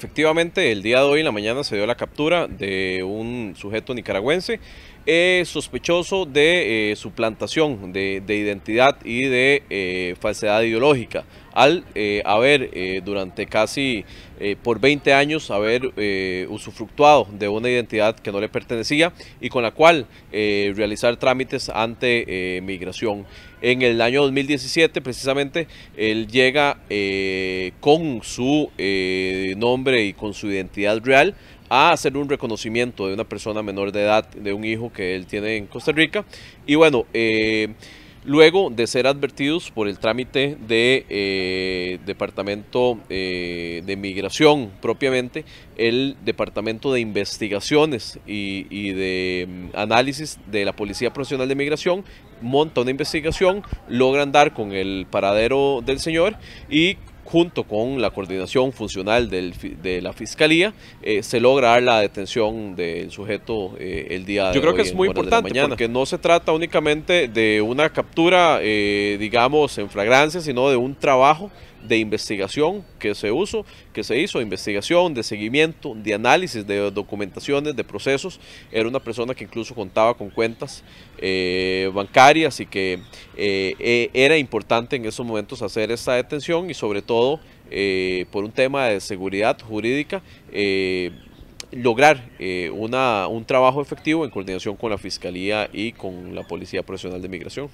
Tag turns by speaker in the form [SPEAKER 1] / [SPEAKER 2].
[SPEAKER 1] Efectivamente, el día de hoy en la mañana se dio la captura de un sujeto nicaragüense eh, sospechoso de eh, suplantación de, identidad y de eh, falsedad ideológica al eh, haber eh, durante casi eh, por 20 años haber usufructuado de una identidad que no le pertenecía y con la cual realizar trámites ante migración. En el año 2017 precisamente él llega con su nombre y con su identidad real a hacer un reconocimiento de una persona menor de edad, de un hijo que él tiene en Costa Rica. Y bueno, luego de ser advertidos por el trámite de eh, Departamento eh, de Migración propiamente, el Departamento de Investigaciones y, de mm, Análisis de la Policía Profesional de Migración monta una investigación, logran dar con el paradero del señor y junto con la coordinación funcional de la fiscalía, eh, se logra la detención del sujeto eh, el día de Yo creo que es muy importante porque no se trata únicamente de una captura, eh, digamos, en flagrancia, sino de un trabajo de investigación que se usó que se hizo, investigación, de seguimiento, de análisis, de documentaciones, de procesos. Era una persona que incluso contaba con cuentas bancarias y que e, era importante en esos momentos hacer esta detención y sobre todo todo eh, por un tema de seguridad jurídica, eh, lograr eh, una, un trabajo efectivo en coordinación con la Fiscalía y con la Policía Profesional de Migración.